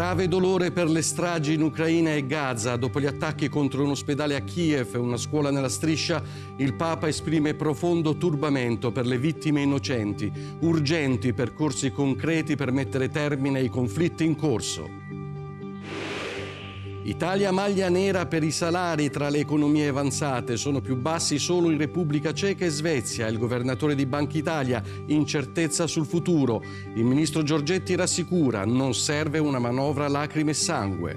Grave dolore per le stragi in Ucraina e Gaza. Dopo gli attacchi contro un ospedale a Kiev e una scuola nella striscia, il Papa esprime profondo turbamento per le vittime innocenti. Urgenti percorsi concreti per mettere termine ai conflitti in corso. Italia maglia nera per i salari tra le economie avanzate, sono più bassi solo in Repubblica Ceca e Svezia, il governatore di Banca Italia, incertezza sul futuro. Il ministro Giorgetti rassicura, non serve una manovra lacrime e sangue.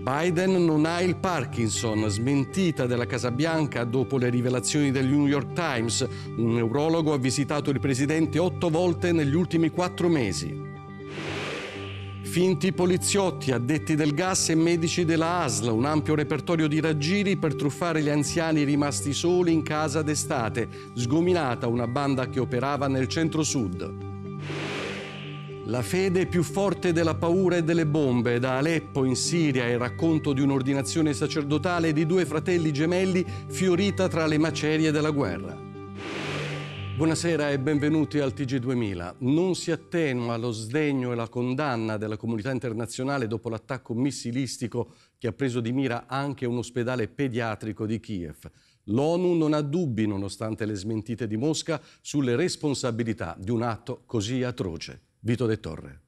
Biden non ha il Parkinson, smentita della Casa Bianca dopo le rivelazioni del New York Times. Un neurologo ha visitato il presidente otto volte negli ultimi quattro mesi finti poliziotti, addetti del gas e medici della ASL, un ampio repertorio di raggiri per truffare gli anziani rimasti soli in casa d'estate, sgominata una banda che operava nel centro-sud. La fede più forte della paura e delle bombe. Da Aleppo in Siria il racconto di un'ordinazione sacerdotale di due fratelli gemelli fiorita tra le macerie della guerra. Buonasera e benvenuti al TG2000. Non si attenua lo sdegno e la condanna della comunità internazionale dopo l'attacco missilistico che ha preso di mira anche un ospedale pediatrico di Kiev. L'ONU non ha dubbi, nonostante le smentite di Mosca, sulle responsabilità di un atto così atroce. Vito De Torre.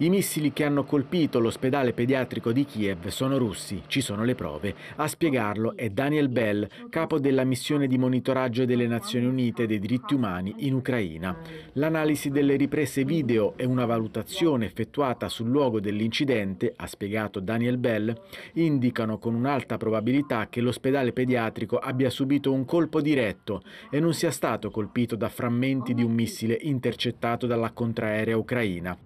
I missili che hanno colpito l'ospedale pediatrico di Kiev sono russi, ci sono le prove. A spiegarlo è Daniel Bell, capo della missione di monitoraggio delle Nazioni Unite dei diritti umani in Ucraina. L'analisi delle riprese video e una valutazione effettuata sul luogo dell'incidente, ha spiegato Daniel Bell, indicano con un'alta probabilità che l'ospedale pediatrico abbia subito un colpo diretto e non sia stato colpito da frammenti di un missile intercettato dalla contraerea ucraina.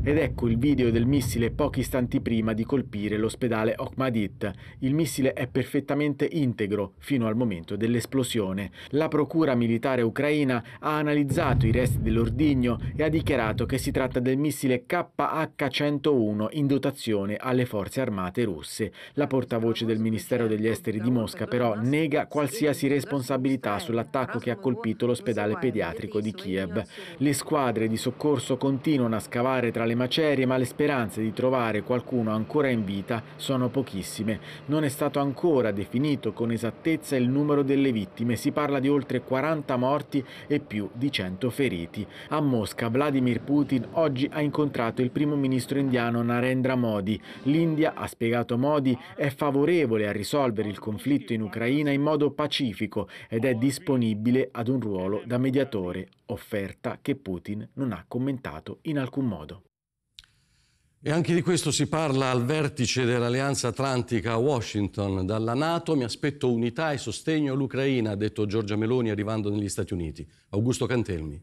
Ed ecco il video del missile pochi istanti prima di colpire l'ospedale Okmadit. Il missile è perfettamente integro fino al momento dell'esplosione. La procura militare ucraina ha analizzato i resti dell'ordigno e ha dichiarato che si tratta del missile KH-101 in dotazione alle forze armate russe. La portavoce del Ministero degli Esteri di Mosca però nega qualsiasi responsabilità sull'attacco che ha colpito l'ospedale pediatrico di Kiev. Le squadre di soccorso continuano a scavare tra le macerie ma le speranze di trovare qualcuno ancora in vita sono pochissime. Non è stato ancora definito con esattezza il numero delle vittime, si parla di oltre 40 morti e più di 100 feriti. A Mosca Vladimir Putin oggi ha incontrato il primo ministro indiano Narendra Modi. L'India, ha spiegato Modi, è favorevole a risolvere il conflitto in Ucraina in modo pacifico ed è disponibile ad un ruolo da mediatore, offerta che Putin non ha commentato in alcun modo. E anche di questo si parla al vertice dell'Alleanza Atlantica a Washington. Dalla Nato mi aspetto unità e sostegno all'Ucraina, ha detto Giorgia Meloni arrivando negli Stati Uniti. Augusto Cantelmi.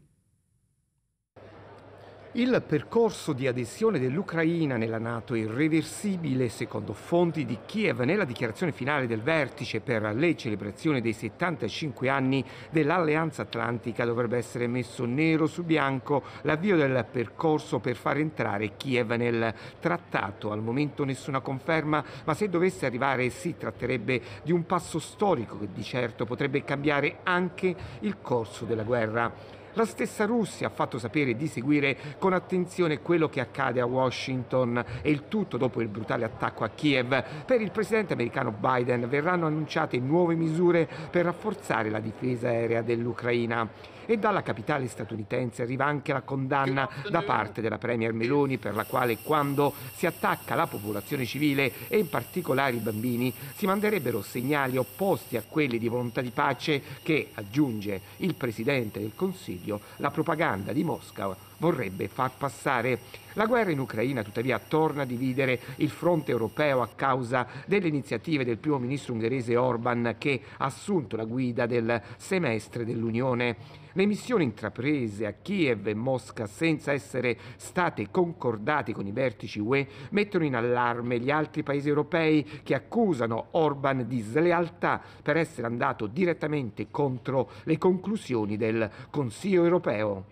Il percorso di adesione dell'Ucraina nella Nato è irreversibile secondo fonti di Kiev nella dichiarazione finale del vertice per le celebrazioni dei 75 anni dell'Alleanza Atlantica dovrebbe essere messo nero su bianco l'avvio del percorso per far entrare Kiev nel trattato. Al momento nessuna conferma, ma se dovesse arrivare si tratterebbe di un passo storico che di certo potrebbe cambiare anche il corso della guerra. La stessa Russia ha fatto sapere di seguire con attenzione quello che accade a Washington e il tutto dopo il brutale attacco a Kiev. Per il presidente americano Biden verranno annunciate nuove misure per rafforzare la difesa aerea dell'Ucraina e dalla capitale statunitense arriva anche la condanna da parte della Premier Meloni per la quale quando si attacca la popolazione civile e in particolare i bambini si manderebbero segnali opposti a quelli di volontà di pace che, aggiunge il Presidente del Consiglio, studio la propaganda di Mosca vorrebbe far passare. La guerra in Ucraina tuttavia torna a dividere il fronte europeo a causa delle iniziative del primo ministro ungherese Orban che ha assunto la guida del semestre dell'Unione. Le missioni intraprese a Kiev e Mosca senza essere state concordate con i vertici UE mettono in allarme gli altri paesi europei che accusano Orban di slealtà per essere andato direttamente contro le conclusioni del Consiglio europeo.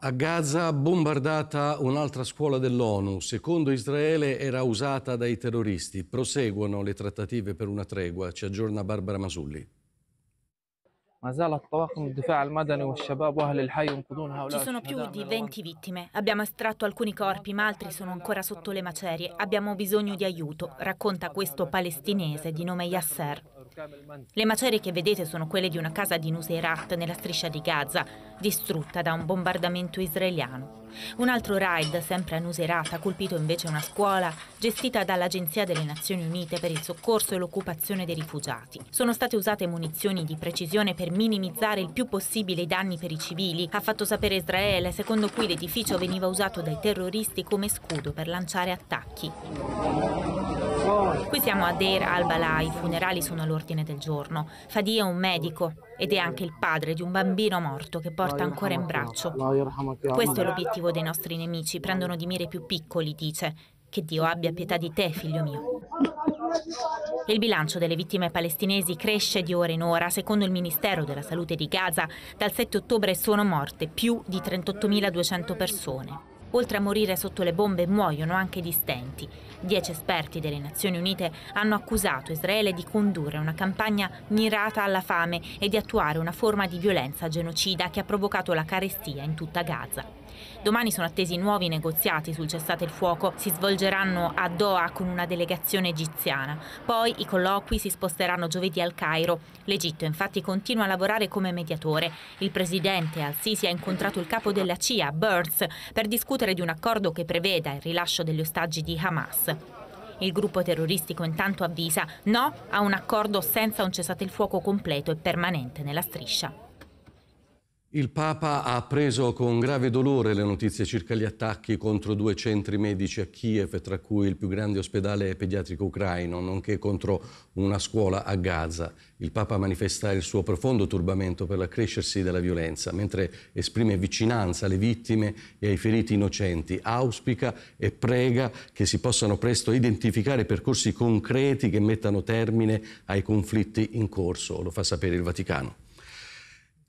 A Gaza bombardata un'altra scuola dell'ONU, secondo Israele era usata dai terroristi. Proseguono le trattative per una tregua, ci aggiorna Barbara Masulli. Ci sono più di 20 vittime. Abbiamo estratto alcuni corpi, ma altri sono ancora sotto le macerie. Abbiamo bisogno di aiuto, racconta questo palestinese di nome Yasser. Le macerie che vedete sono quelle di una casa di Nuseirat nella striscia di Gaza, distrutta da un bombardamento israeliano. Un altro raid, sempre a Nuseirat, ha colpito invece una scuola gestita dall'Agenzia delle Nazioni Unite per il soccorso e l'occupazione dei rifugiati. Sono state usate munizioni di precisione per minimizzare il più possibile i danni per i civili, ha fatto sapere Israele, secondo cui l'edificio veniva usato dai terroristi come scudo per lanciare attacchi. Qui siamo a Deir al-Bala, i funerali sono all'ordine del giorno. Fadi è un medico ed è anche il padre di un bambino morto che porta ancora in braccio. Questo è l'obiettivo dei nostri nemici, prendono di mira i più piccoli, dice. Che Dio abbia pietà di te, figlio mio. Il bilancio delle vittime palestinesi cresce di ora in ora. Secondo il Ministero della Salute di Gaza, dal 7 ottobre sono morte più di 38.200 persone. Oltre a morire sotto le bombe, muoiono anche di stenti. Dieci esperti delle Nazioni Unite hanno accusato Israele di condurre una campagna mirata alla fame e di attuare una forma di violenza genocida che ha provocato la carestia in tutta Gaza. Domani sono attesi nuovi negoziati sul cessate il fuoco, si svolgeranno a Doha con una delegazione egiziana. Poi i colloqui si sposteranno giovedì al Cairo. L'Egitto infatti continua a lavorare come mediatore. Il presidente Al-Sisi ha incontrato il capo della CIA, Burns, per discutere di un accordo che preveda il rilascio degli ostaggi di Hamas. Il gruppo terroristico intanto avvisa no a un accordo senza un cessate il fuoco completo e permanente nella striscia. Il Papa ha preso con grave dolore le notizie circa gli attacchi contro due centri medici a Kiev, tra cui il più grande ospedale pediatrico ucraino, nonché contro una scuola a Gaza. Il Papa manifesta il suo profondo turbamento per l'accrescersi della violenza, mentre esprime vicinanza alle vittime e ai feriti innocenti, auspica e prega che si possano presto identificare percorsi concreti che mettano termine ai conflitti in corso, lo fa sapere il Vaticano.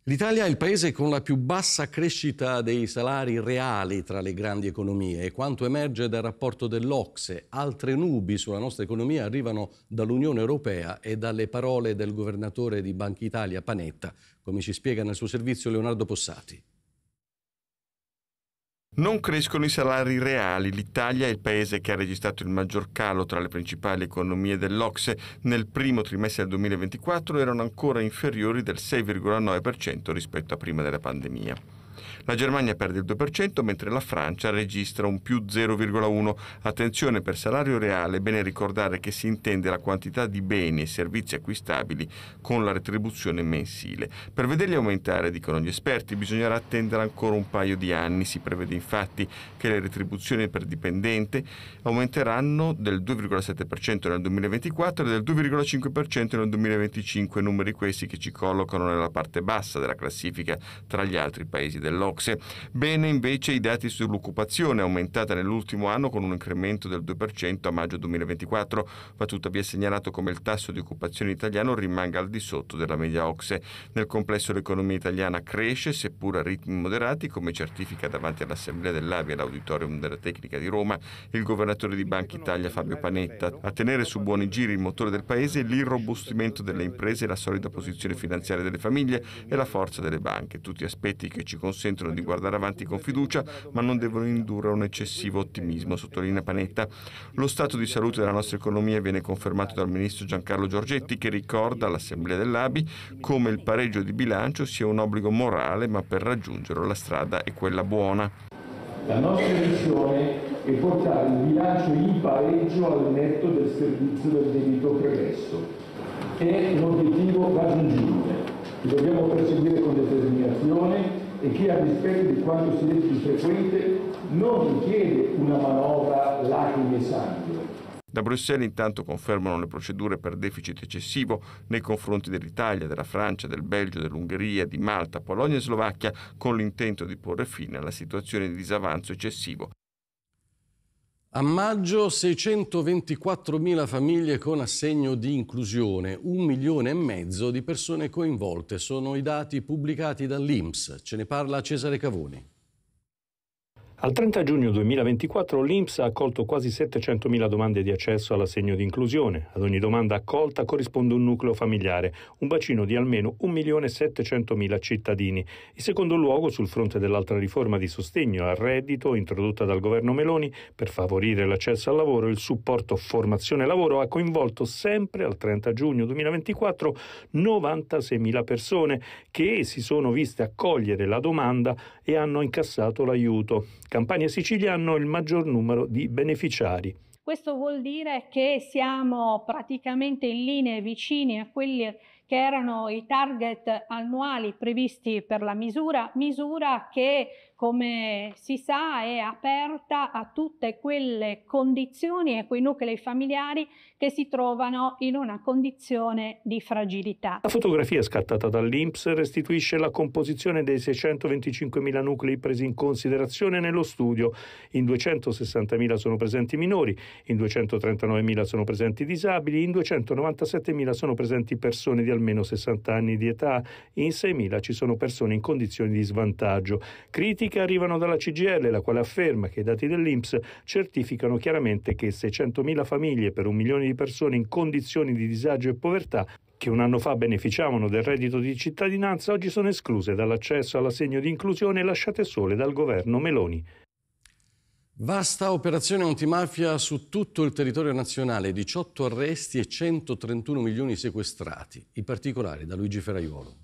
L'Italia è il paese con la più bassa crescita dei salari reali tra le grandi economie e quanto emerge dal rapporto dell'Ocse. Altre nubi sulla nostra economia arrivano dall'Unione Europea e dalle parole del governatore di Banca Italia Panetta, come ci spiega nel suo servizio Leonardo Possati. Non crescono i salari reali. L'Italia è il paese che ha registrato il maggior calo tra le principali economie dell'Ocse. Nel primo trimestre del 2024 erano ancora inferiori del 6,9% rispetto a prima della pandemia. La Germania perde il 2%, mentre la Francia registra un più 0,1%. Attenzione per salario reale, è bene ricordare che si intende la quantità di beni e servizi acquistabili con la retribuzione mensile. Per vederli aumentare, dicono gli esperti, bisognerà attendere ancora un paio di anni. Si prevede infatti che le retribuzioni per dipendente aumenteranno del 2,7% nel 2024 e del 2,5% nel 2025, numeri questi che ci collocano nella parte bassa della classifica tra gli altri paesi della dell'Ocse. Bene invece i dati sull'occupazione, aumentata nell'ultimo anno con un incremento del 2% a maggio 2024. Va tuttavia segnalato come il tasso di occupazione italiano rimanga al di sotto della media Ocse. Nel complesso l'economia italiana cresce, seppur a ritmi moderati, come certifica davanti all'Assemblea dell'Avia e all'Auditorium della Tecnica di Roma il governatore di Banca Italia Fabio Panetta. A tenere su buoni giri il motore del paese è l'irrobustimento delle imprese, la solida posizione finanziaria delle famiglie e la forza delle banche, tutti aspetti che ci consentono consentono di guardare avanti con fiducia, ma non devono indurre un eccessivo ottimismo, sottolinea Panetta. Lo stato di salute della nostra economia viene confermato dal ministro Giancarlo Giorgetti che ricorda all'Assemblea dell'ABI come il pareggio di bilancio sia un obbligo morale, ma per raggiungerlo la strada è quella buona. La nostra missione è portare il bilancio in pareggio al netto del servizio del debito pregresso. È un obiettivo raggiungibile, che dobbiamo perseguire con determinazione e che a dispetto di quanto si legge di frequente non richiede una manovra lacrime e sangue. Da Bruxelles intanto confermano le procedure per deficit eccessivo nei confronti dell'Italia, della Francia, del Belgio, dell'Ungheria, di Malta, Polonia e Slovacchia con l'intento di porre fine alla situazione di disavanzo eccessivo a maggio 624.000 famiglie con assegno di inclusione, un milione e mezzo di persone coinvolte sono i dati pubblicati dall'Inps. Ce ne parla Cesare Cavoni. Al 30 giugno 2024 l'INPS ha accolto quasi 700.000 domande di accesso all'assegno di inclusione. Ad ogni domanda accolta corrisponde un nucleo familiare, un bacino di almeno 1.700.000 cittadini. In secondo luogo, sul fronte dell'altra riforma di sostegno al reddito introdotta dal governo Meloni per favorire l'accesso al lavoro, il supporto formazione lavoro ha coinvolto sempre al 30 giugno 2024 96.000 persone che si sono viste accogliere la domanda e hanno incassato l'aiuto. Campania e Sicilia hanno il maggior numero di beneficiari. Questo vuol dire che siamo praticamente in linea vicini a quelli che erano i target annuali previsti per la misura, misura che come si sa è aperta a tutte quelle condizioni e quei nuclei familiari che si trovano in una condizione di fragilità. La fotografia scattata dall'Inps restituisce la composizione dei 625.000 nuclei presi in considerazione nello studio. In 260.000 sono presenti minori, in 239.000 sono presenti disabili, in 297.000 sono presenti persone di almeno 60 anni di età, in 6.000 ci sono persone in condizioni di svantaggio. Critica verifica arrivano dalla CGL, la quale afferma che i dati dell'Inps certificano chiaramente che 600.000 famiglie per un milione di persone in condizioni di disagio e povertà che un anno fa beneficiavano del reddito di cittadinanza, oggi sono escluse dall'accesso all'assegno di inclusione lasciate sole dal governo Meloni. Vasta operazione antimafia su tutto il territorio nazionale, 18 arresti e 131 milioni sequestrati. I particolari da Luigi Ferraiuolo.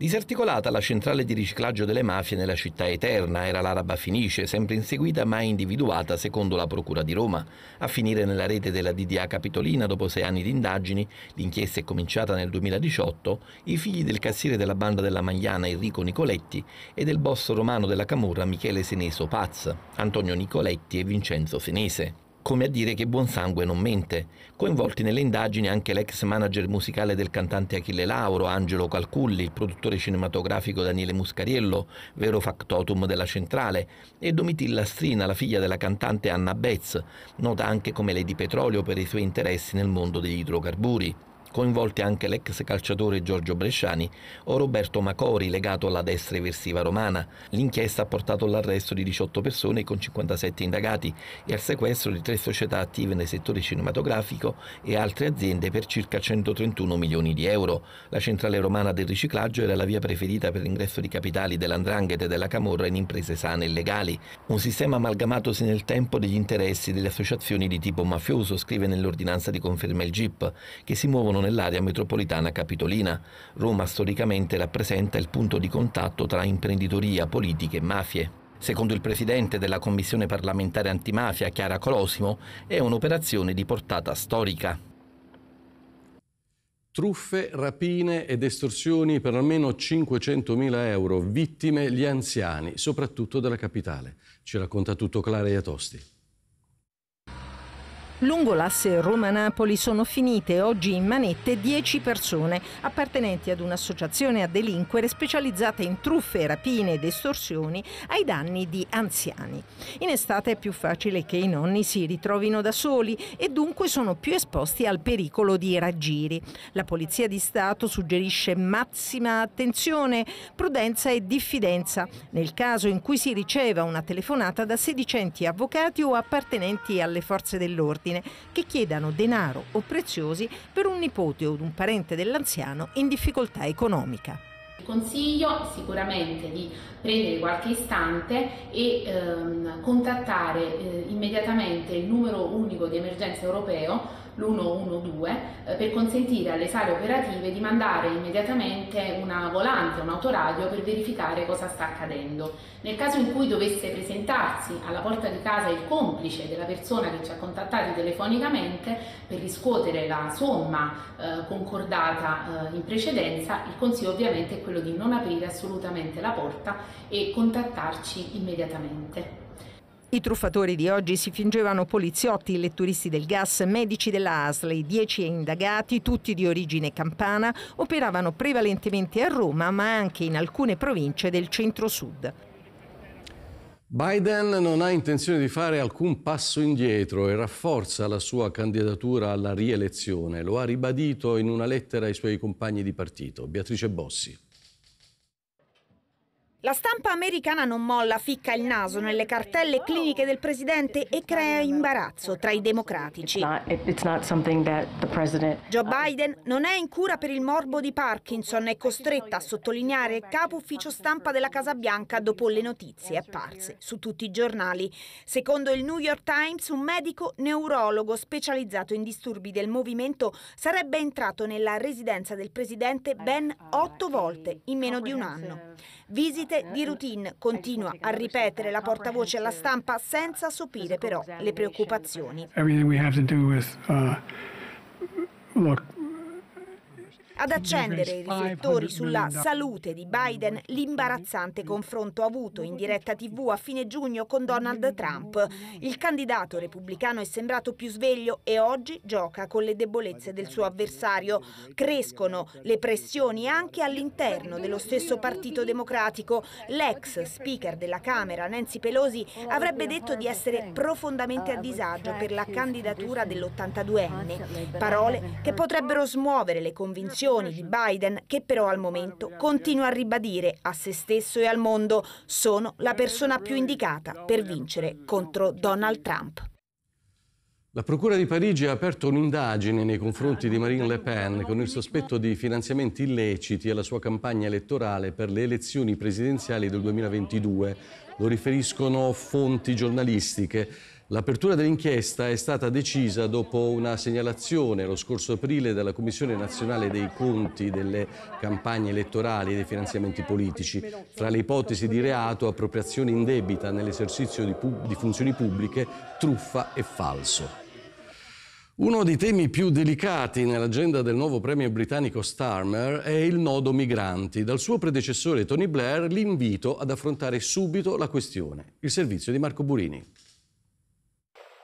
Disarticolata la centrale di riciclaggio delle mafie nella città eterna, era l'araba Finice, sempre inseguita ma individuata secondo la Procura di Roma. A finire nella rete della DDA Capitolina, dopo sei anni di indagini, l'inchiesta è cominciata nel 2018, i figli del cassiere della banda della Magliana Enrico Nicoletti e del boss romano della Camorra Michele Seneso Paz, Antonio Nicoletti e Vincenzo Senese come a dire che Buonsangue non mente. Coinvolti nelle indagini anche l'ex manager musicale del cantante Achille Lauro, Angelo Calculli, il produttore cinematografico Daniele Muscariello, vero factotum della centrale, e Domitilla Strina, la figlia della cantante Anna Betz, nota anche come Lady Petrolio per i suoi interessi nel mondo degli idrocarburi coinvolti anche l'ex calciatore Giorgio Bresciani o Roberto Macori, legato alla destra eversiva romana. L'inchiesta ha portato all'arresto di 18 persone con 57 indagati e al sequestro di tre società attive nel settore cinematografico e altre aziende per circa 131 milioni di euro. La centrale romana del riciclaggio era la via preferita per l'ingresso di capitali dell'andrangheta e della camorra in imprese sane e legali. Un sistema amalgamatosi nel tempo degli interessi delle associazioni di tipo mafioso, scrive nell'ordinanza di conferma il GIP, che si muovono sono nell'area metropolitana capitolina. Roma storicamente rappresenta il punto di contatto tra imprenditoria, politica e mafie. Secondo il presidente della commissione parlamentare antimafia, Chiara Colosimo, è un'operazione di portata storica. Truffe, rapine ed estorsioni per almeno 500.000 euro, vittime gli anziani, soprattutto della capitale. Ci racconta tutto Clara Iatosti. Lungo l'asse Roma-Napoli sono finite oggi in manette 10 persone appartenenti ad un'associazione a delinquere specializzata in truffe, rapine ed estorsioni ai danni di anziani. In estate è più facile che i nonni si ritrovino da soli e dunque sono più esposti al pericolo di raggiri. La Polizia di Stato suggerisce massima attenzione, prudenza e diffidenza nel caso in cui si riceva una telefonata da sedicenti avvocati o appartenenti alle forze dell'ordine Palestine che chiedano denaro o preziosi per un nipote o un parente dell'anziano in difficoltà economica. Consiglio sicuramente di prendere qualche istante e ehm, contattare eh, immediatamente il numero unico di emergenza europeo l'112 eh, per consentire alle sale operative di mandare immediatamente una volante, un autoradio per verificare cosa sta accadendo. Nel caso in cui dovesse presentarsi alla porta di casa il complice della persona che ci ha contattati telefonicamente per riscuotere la somma eh, concordata eh, in precedenza, il consiglio ovviamente è quello di non aprire assolutamente la porta e contattarci immediatamente. I truffatori di oggi si fingevano poliziotti, letturisti del gas, medici della ASL. I dieci indagati, tutti di origine campana, operavano prevalentemente a Roma, ma anche in alcune province del centro-sud. Biden non ha intenzione di fare alcun passo indietro e rafforza la sua candidatura alla rielezione. Lo ha ribadito in una lettera ai suoi compagni di partito. Beatrice Bossi. La stampa americana non molla, ficca il naso nelle cartelle cliniche del presidente e crea imbarazzo tra i democratici. Joe Biden non è in cura per il morbo di Parkinson, è costretta a sottolineare il capo ufficio stampa della Casa Bianca dopo le notizie apparse su tutti i giornali. Secondo il New York Times, un medico neurologo specializzato in disturbi del movimento sarebbe entrato nella residenza del presidente ben otto volte in meno di un anno. Visite eh, di eh, routine, eh, continua a ripetere la portavoce alla stampa senza sopire però le preoccupazioni. Everything we have to do with, uh, look, ad accendere i riflettori sulla salute di Biden l'imbarazzante confronto avuto in diretta tv a fine giugno con Donald Trump. Il candidato repubblicano è sembrato più sveglio e oggi gioca con le debolezze del suo avversario. Crescono le pressioni anche all'interno dello stesso Partito Democratico. L'ex speaker della Camera, Nancy Pelosi, avrebbe detto di essere profondamente a disagio per la candidatura dell'82enne. Parole che potrebbero smuovere le convinzioni intenzioni di Biden, che però al momento continua a ribadire a se stesso e al mondo sono la persona più indicata per vincere contro Donald Trump. La Procura di Parigi ha aperto un'indagine nei confronti di Marine Le Pen con il sospetto di finanziamenti illeciti alla sua campagna elettorale per le elezioni presidenziali del 2022. Lo riferiscono fonti giornalistiche. L'apertura dell'inchiesta è stata decisa dopo una segnalazione lo scorso aprile dalla Commissione nazionale dei conti delle campagne elettorali e dei finanziamenti politici. Fra le ipotesi di reato, appropriazione indebita nell'esercizio di, di funzioni pubbliche, truffa e falso. Uno dei temi più delicati nell'agenda del nuovo premio britannico Starmer è il nodo migranti. Dal suo predecessore Tony Blair l'invito ad affrontare subito la questione. Il servizio di Marco Burini.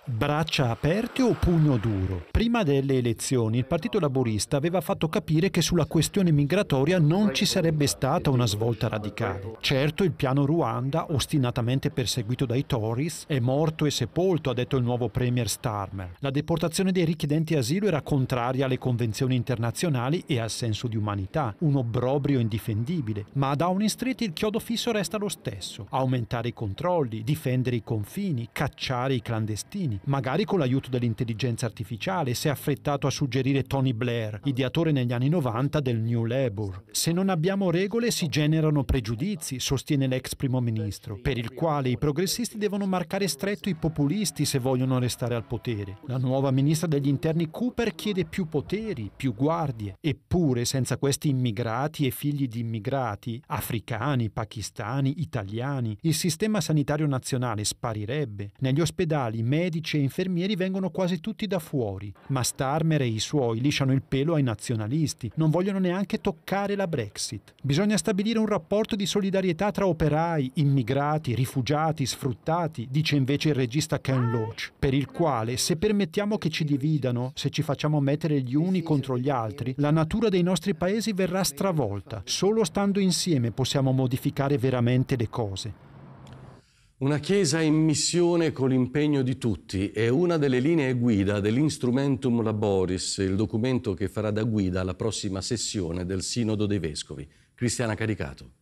Braccia aperte o pugno duro? Prima delle elezioni il Partito Laborista aveva fatto capire che sulla questione migratoria non ci sarebbe stata una svolta radicale. Certo il piano Ruanda, ostinatamente perseguito dai Tories, è morto e sepolto, ha detto il nuovo Premier Starmer. La deportazione dei richiedenti asilo era contraria alle convenzioni internazionali e al senso di umanità, un obbrobrio indifendibile. Ma a Downing Street il chiodo fisso resta lo stesso. Aumentare i controlli, difendere i confini, cacciare i clandestini americani, magari con l'aiuto dell'intelligenza artificiale, si è affrettato a suggerire Tony Blair, ideatore negli anni 90 del New Labour. Se non abbiamo regole si generano pregiudizi, sostiene l'ex primo ministro, per il quale i progressisti devono marcare stretto i populisti se vogliono restare al potere. La nuova ministra degli interni Cooper chiede più poteri, più guardie, eppure senza questi immigrati e figli di immigrati, africani, pakistani, italiani, il sistema sanitario nazionale sparirebbe. Negli ospedali medici medici e infermieri vengono quasi tutti da fuori, ma Starmer e i suoi lisciano il pelo ai nazionalisti, non vogliono neanche toccare la Brexit. Bisogna stabilire un rapporto di solidarietà tra operai, immigrati, rifugiati, sfruttati, dice invece il regista Ken Loach, per il quale se permettiamo che ci dividano, se ci facciamo mettere gli uni contro gli altri, la natura dei nostri paesi verrà stravolta. Solo stando insieme possiamo modificare veramente le cose. Una Chiesa in missione con l'impegno di tutti è una delle linee guida dell'Instrumentum Laboris, il documento che farà da guida alla prossima sessione del Sinodo dei Vescovi. Cristiana Caricato.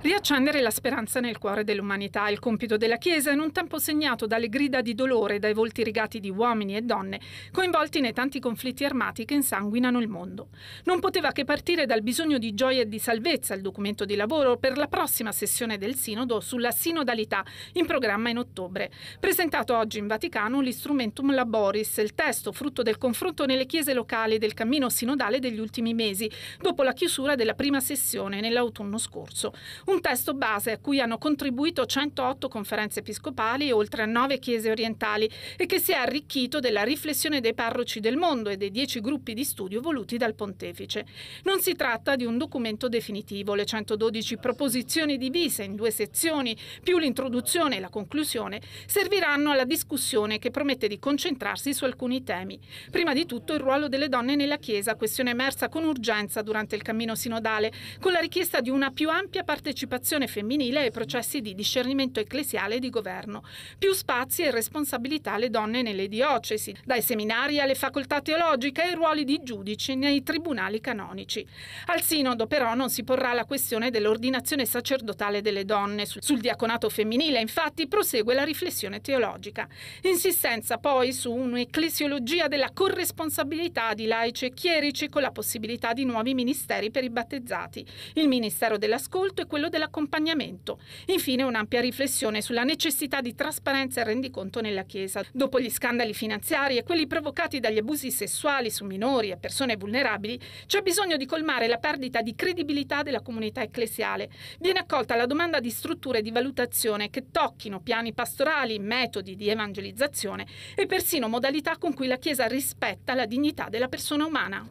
Riaccendere la speranza nel cuore dell'umanità è il compito della Chiesa in un tempo segnato dalle grida di dolore dai volti rigati di uomini e donne coinvolti nei tanti conflitti armati che insanguinano il mondo. Non poteva che partire dal bisogno di gioia e di salvezza il documento di lavoro per la prossima sessione del Sinodo sulla sinodalità in programma in ottobre. Presentato oggi in Vaticano l'Instrumentum Laboris, il testo frutto del confronto nelle chiese locali del cammino sinodale degli ultimi mesi, dopo la chiusura della prima sessione nell'autunno scorso un testo base a cui hanno contribuito 108 conferenze episcopali e oltre 9 chiese orientali e che si è arricchito della riflessione dei parroci del mondo e dei 10 gruppi di studio voluti dal pontefice. Non si tratta di un documento definitivo, le 112 proposizioni divise in due sezioni, più l'introduzione e la conclusione, serviranno alla discussione che promette di concentrarsi su alcuni temi. Prima di tutto il ruolo delle donne nella Chiesa, questione emersa con urgenza durante il cammino sinodale, con la richiesta di una più ampia partecipazione partecipazione femminile ai processi di discernimento ecclesiale e di governo, più spazi e responsabilità alle donne nelle diocesi, dai seminari alle facoltà teologiche ai ruoli di giudici nei tribunali canonici. Al sinodo però non si porrà la questione dell'ordinazione sacerdotale delle donne. Sul diaconato femminile infatti prosegue la riflessione teologica. Insistenza poi su un'ecclesiologia della corresponsabilità di laici e chierici con la possibilità di nuovi ministeri per i battezzati, il ministero dell'ascolto e quello quello dell'accompagnamento. Infine un'ampia riflessione sulla necessità di trasparenza e rendiconto nella Chiesa. Dopo gli scandali finanziari e quelli provocati dagli abusi sessuali su minori e persone vulnerabili, c'è bisogno di colmare la perdita di credibilità della comunità ecclesiale. Viene accolta la domanda di strutture di valutazione che tocchino piani pastorali, metodi di evangelizzazione e persino modalità con cui la Chiesa rispetta la dignità della persona umana.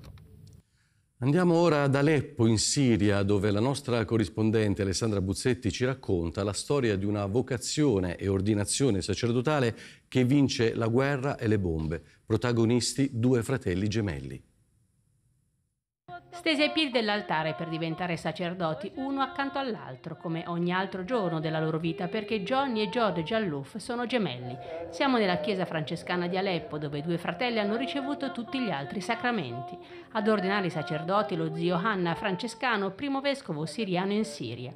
Andiamo ora ad Aleppo, in Siria, dove la nostra corrispondente Alessandra Buzzetti ci racconta la storia di una vocazione e ordinazione sacerdotale che vince la guerra e le bombe. Protagonisti due fratelli gemelli stese ai piedi dell'altare per diventare sacerdoti uno accanto all'altro, come ogni altro giorno della loro vita, perché Johnny e George Gianluff sono gemelli. Siamo nella chiesa francescana di Aleppo, dove i due fratelli hanno ricevuto tutti gli altri sacramenti. Ad ordinare i sacerdoti lo zio Hanna Francescano, primo vescovo siriano in Siria.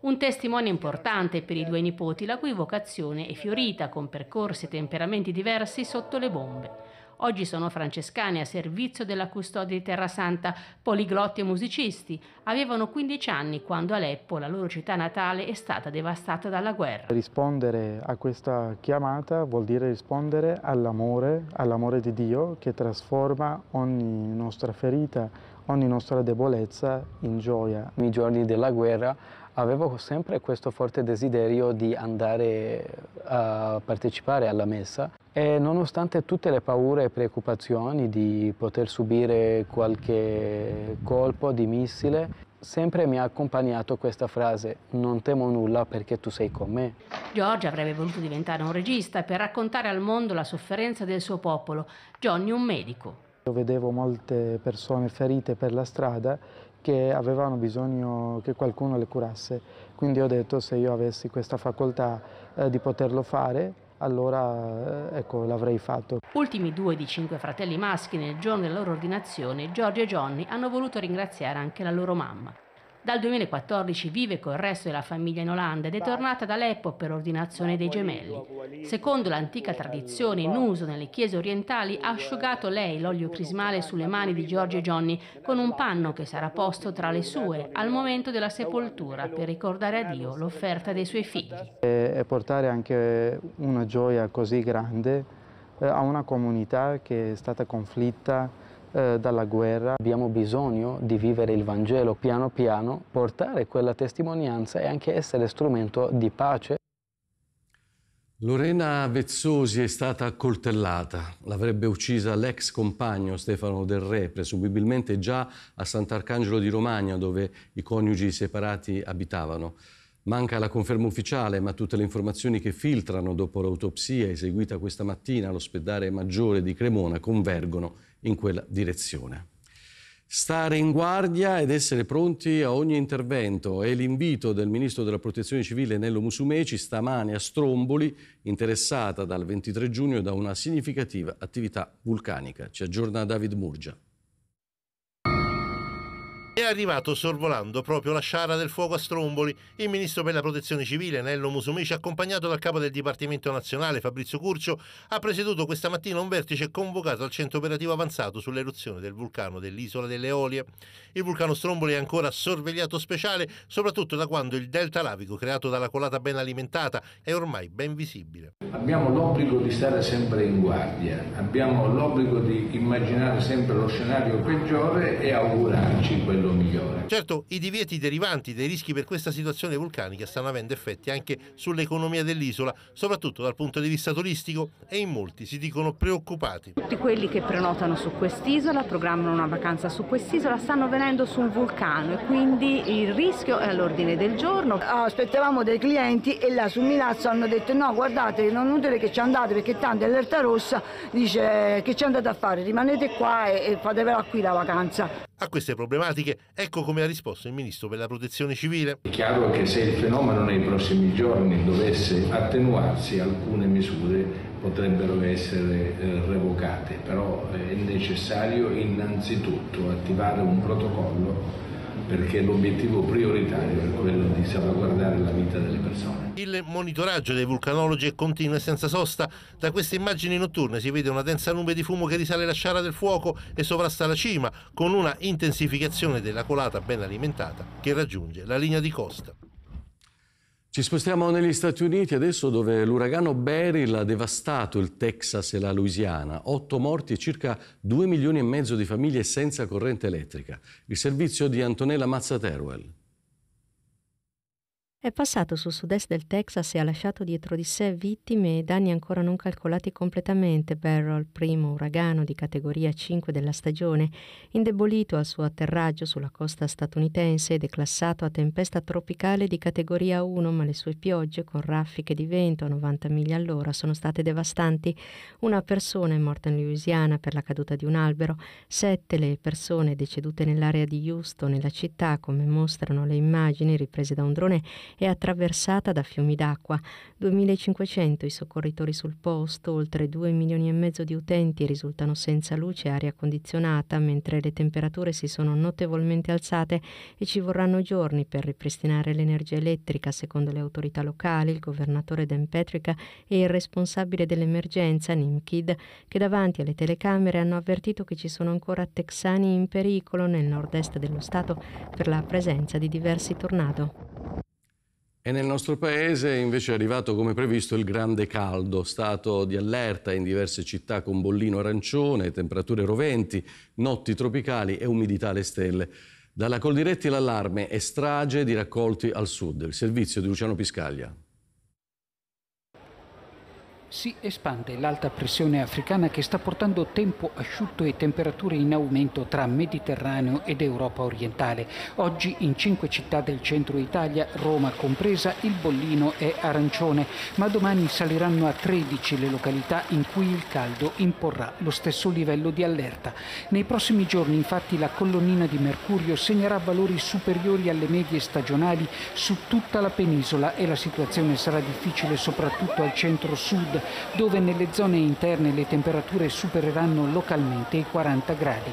Un testimone importante per i due nipoti, la cui vocazione è fiorita con percorsi e temperamenti diversi sotto le bombe. Oggi sono francescani a servizio della custodia di Terra Santa, poliglotti e musicisti. Avevano 15 anni quando Aleppo, la loro città natale, è stata devastata dalla guerra. Rispondere a questa chiamata vuol dire rispondere all'amore, all'amore di Dio che trasforma ogni nostra ferita, ogni nostra debolezza in gioia. Nei giorni della guerra avevo sempre questo forte desiderio di andare a partecipare alla messa e nonostante tutte le paure e preoccupazioni di poter subire qualche colpo di missile, sempre mi ha accompagnato questa frase, non temo nulla perché tu sei con me. Giorgio avrebbe voluto diventare un regista per raccontare al mondo la sofferenza del suo popolo, Johnny un medico. Io vedevo molte persone ferite per la strada che avevano bisogno che qualcuno le curasse, quindi ho detto se io avessi questa facoltà eh, di poterlo fare, allora eh, ecco, l'avrei fatto. Ultimi due di cinque fratelli maschi nel giorno della loro ordinazione, Giorgio e Johnny hanno voluto ringraziare anche la loro mamma. Dal 2014 vive col resto della famiglia in Olanda ed è tornata da Aleppo per ordinazione dei gemelli. Secondo l'antica tradizione in uso nelle chiese orientali, ha asciugato lei l'olio crismale sulle mani di Giorgio e Johnny con un panno che sarà posto tra le sue al momento della sepoltura per ricordare a Dio l'offerta dei suoi figli. E portare anche una gioia così grande eh, a una comunità che è stata conflitta eh, dalla guerra. Abbiamo bisogno di vivere il Vangelo piano piano, portare quella testimonianza e anche essere strumento di pace. Lorena Vezzosi è stata accoltellata. L'avrebbe uccisa l'ex compagno Stefano Del Re, presumibilmente già a Sant'Arcangelo di Romagna, dove i coniugi separati abitavano. Manca la conferma ufficiale, ma tutte le informazioni che filtrano dopo l'autopsia eseguita questa mattina all'ospedale maggiore di Cremona convergono in quella direzione. Stare in guardia ed essere pronti a ogni intervento è l'invito del ministro della protezione civile Nello Musumeci stamane a Stromboli, interessata dal 23 giugno da una significativa attività vulcanica. Ci aggiorna David Murgia. È arrivato sorvolando proprio la sciara del fuoco a Stromboli. Il ministro per la protezione civile, Nello Musumeci, accompagnato dal capo del Dipartimento nazionale, Fabrizio Curcio, ha presieduto questa mattina un vertice convocato al centro operativo avanzato sull'eruzione del vulcano dell'isola delle Eolie. Il vulcano Stromboli è ancora sorvegliato speciale, soprattutto da quando il delta lavico creato dalla colata ben alimentata è ormai ben visibile. Abbiamo l'obbligo di stare sempre in guardia, abbiamo l'obbligo di immaginare sempre lo scenario peggiore e augurarci quello livello migliore. Certo, i divieti derivanti dai rischi per questa situazione vulcanica stanno avendo effetti anche sull'economia dell'isola, soprattutto dal punto di vista turistico e in molti si dicono preoccupati. Tutti quelli che prenotano su quest'isola, programmano una vacanza su quest'isola, stanno venendo su un vulcano e quindi il rischio è all'ordine del giorno. Ah, aspettavamo dei clienti e là su Milazzo hanno detto no guardate non utile che ci andate perché tanto è allerta rossa dice che ci andate a fare rimanete qua e, e fatevela qui la vacanza. A queste problematiche politiche. Ecco come ha risposto il ministro per la protezione civile. È chiaro che se il fenomeno nei prossimi giorni dovesse attenuarsi, alcune misure potrebbero essere eh, revocate, però eh, è necessario innanzitutto attivare un protocollo perché l'obiettivo prioritario è quello di salvaguardare la vita delle persone. Il monitoraggio dei vulcanologi è continuo e senza sosta. Da queste immagini notturne si vede una densa nube di fumo che risale la sciara del fuoco e sovrasta la cima, con una intensificazione della colata ben alimentata che raggiunge la linea di costa. Ci spostiamo negli Stati Uniti adesso dove l'uragano Beryl ha devastato il Texas e la Louisiana. Otto morti e circa 2 milioni e mezzo di famiglie senza corrente elettrica. Il servizio di Antonella Mazza Teruel. È passato sul sud-est del Texas e ha lasciato dietro di sé vittime e danni ancora non calcolati completamente. Barrel, primo uragano di categoria 5 della stagione, indebolito al suo atterraggio sulla costa statunitense e declassato a tempesta tropicale di categoria 1, ma le sue piogge con raffiche di vento a 90 miglia all'ora sono state devastanti. Una persona è morta in Louisiana per la caduta di un albero, sette le persone decedute nell'area di Houston, nella città, come mostrano le immagini riprese da un drone è attraversata da fiumi d'acqua. 2500 i soccorritori sul posto, oltre 2 milioni e mezzo di utenti risultano senza luce e aria condizionata, mentre le temperature si sono notevolmente alzate e ci vorranno giorni per ripristinare l'energia elettrica, secondo le autorità locali, il governatore Dan Dempetrica e il responsabile dell'emergenza, Nimkid, che davanti alle telecamere hanno avvertito che ci sono ancora texani in pericolo nel nord-est dello Stato per la presenza di diversi tornado. E nel nostro paese invece è arrivato come previsto il grande caldo, stato di allerta in diverse città con bollino arancione, temperature roventi, notti tropicali e umidità alle stelle. Dalla Coldiretti l'allarme e strage di raccolti al sud. Il servizio di Luciano Piscaglia. Si espande l'alta pressione africana che sta portando tempo asciutto e temperature in aumento tra Mediterraneo ed Europa orientale. Oggi in cinque città del centro Italia, Roma compresa, il bollino è arancione, ma domani saliranno a 13 le località in cui il caldo imporrà lo stesso livello di allerta. Nei prossimi giorni infatti la colonnina di mercurio segnerà valori superiori alle medie stagionali su tutta la penisola e la situazione sarà difficile soprattutto al centro-sud dove nelle zone interne le temperature supereranno localmente i 40 gradi.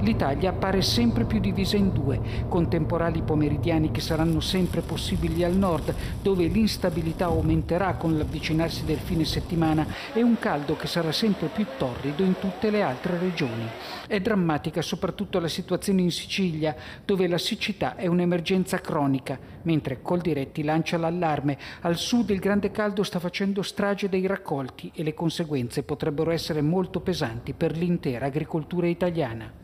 L'Italia appare sempre più divisa in due, con temporali pomeridiani che saranno sempre possibili al nord, dove l'instabilità aumenterà con l'avvicinarsi del fine settimana e un caldo che sarà sempre più torrido in tutte le altre regioni. È drammatica soprattutto la situazione in Sicilia, dove la siccità è un'emergenza cronica, mentre Coldiretti lancia l'allarme. Al sud il grande caldo sta facendo strage dei raccolti raccolti e le conseguenze potrebbero essere molto pesanti per l'intera agricoltura italiana.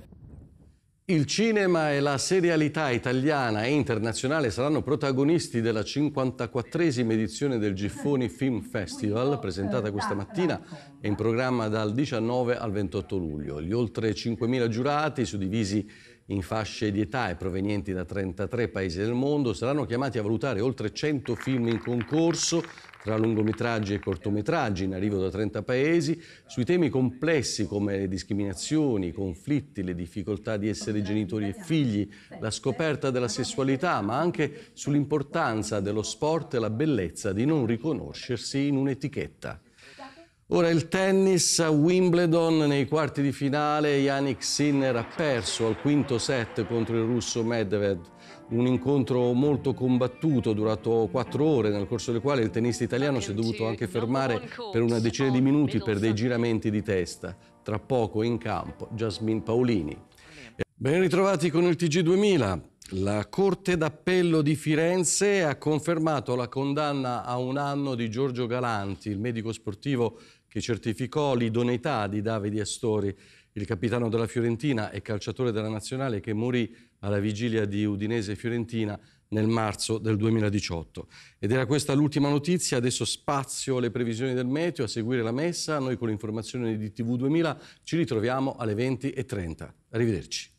Il cinema e la serialità italiana e internazionale saranno protagonisti della 54esima edizione del Giffoni Film Festival, presentata questa mattina e in programma dal 19 al 28 luglio. Gli oltre 5.000 giurati, suddivisi in fasce di età e provenienti da 33 paesi del mondo saranno chiamati a valutare oltre 100 film in concorso tra lungometraggi e cortometraggi in arrivo da 30 paesi sui temi complessi come le discriminazioni, i conflitti, le difficoltà di essere genitori e figli, la scoperta della sessualità, ma anche sull'importanza dello sport e la bellezza di non riconoscersi in un'etichetta. Ora il tennis a Wimbledon nei quarti di finale, Yannick Sinner ha perso al quinto set contro il russo Medvedev, un incontro molto combattuto, durato quattro ore, nel corso del quale il tennista italiano si è dovuto anche fermare per una decina di minuti per dei giramenti di testa. Tra poco in campo Jasmine Paolini. Ben ritrovati con il TG2000. La Corte d'Appello di Firenze ha confermato la condanna a un anno di Giorgio Galanti, il medico sportivo che certificò l'idoneità di Davide Astori, il capitano della Fiorentina e calciatore della nazionale che morì alla vigilia di Udinese Fiorentina nel marzo del 2018. Ed era questa l'ultima notizia, adesso spazio alle previsioni del meteo, a seguire la messa, noi con l'informazione di TV2000 ci ritroviamo alle 20.30. Arrivederci.